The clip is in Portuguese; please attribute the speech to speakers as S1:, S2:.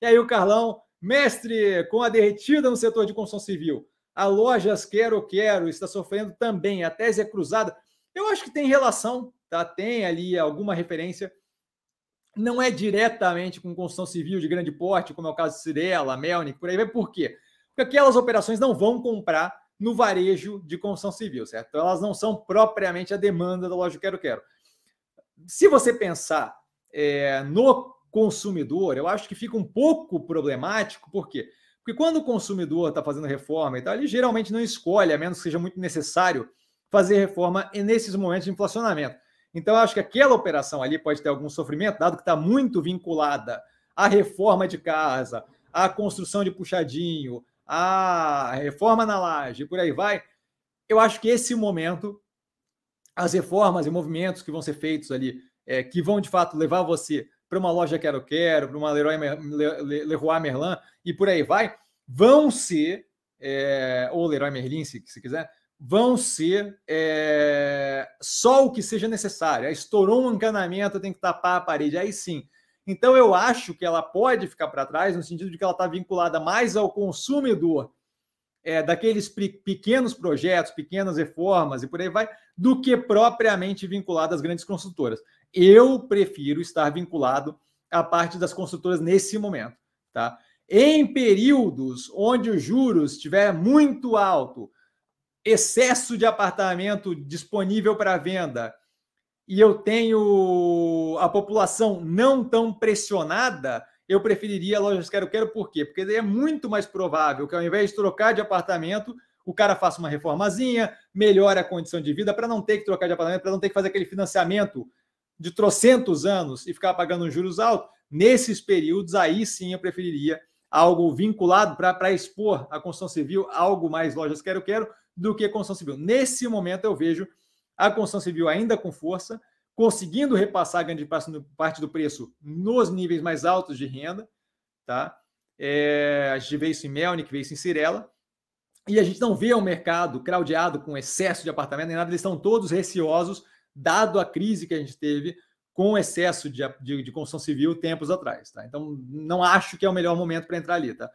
S1: E aí o Carlão, mestre, com a derretida no setor de construção civil, a lojas Quero Quero está sofrendo também, a tese é cruzada. Eu acho que tem relação, tá? tem ali alguma referência. Não é diretamente com construção civil de grande porte, como é o caso de Cirela, Melnik, por aí vai. Por quê? Porque aquelas operações não vão comprar no varejo de construção civil, certo? elas não são propriamente a demanda da loja Quero Quero. Se você pensar é, no consumidor, eu acho que fica um pouco problemático, por quê? Porque quando o consumidor está fazendo reforma e tal, ele geralmente não escolhe, a menos que seja muito necessário, fazer reforma nesses momentos de inflacionamento. Então, eu acho que aquela operação ali pode ter algum sofrimento, dado que está muito vinculada à reforma de casa, à construção de puxadinho, à reforma na laje, por aí vai. Eu acho que esse momento, as reformas e movimentos que vão ser feitos ali, é, que vão de fato levar você para uma loja Quero Quero, para uma Leroy Leroy Merlin e por aí vai, vão ser, é, ou Leroy Merlin, se, se quiser, vão ser é, só o que seja necessário. estourou um encanamento, tem que tapar a parede, aí sim. Então eu acho que ela pode ficar para trás, no sentido de que ela está vinculada mais ao consumidor é, daqueles pequenos projetos, pequenas reformas e por aí vai, do que propriamente vinculado às grandes construtoras. Eu prefiro estar vinculado à parte das construtoras nesse momento. Tá? Em períodos onde o juros estiver muito alto, excesso de apartamento disponível para venda e eu tenho a população não tão pressionada, eu preferiria lojas quero quero por quê? Porque é muito mais provável que ao invés de trocar de apartamento, o cara faça uma reformazinha, melhore a condição de vida para não ter que trocar de apartamento, para não ter que fazer aquele financiamento de trocentos anos e ficar pagando juros altos. Nesses períodos, aí sim eu preferiria algo vinculado para expor a construção civil, algo mais lojas quero quero do que construção civil. Nesse momento eu vejo a construção civil ainda com força, conseguindo repassar grande parte do preço nos níveis mais altos de renda, tá? É, a gente vê isso em Melnick, vê isso em Cirela, e a gente não vê o mercado craudiado com excesso de apartamento nem nada, eles estão todos receosos, dado a crise que a gente teve com excesso de, de, de construção civil tempos atrás, tá? Então, não acho que é o melhor momento para entrar ali, tá?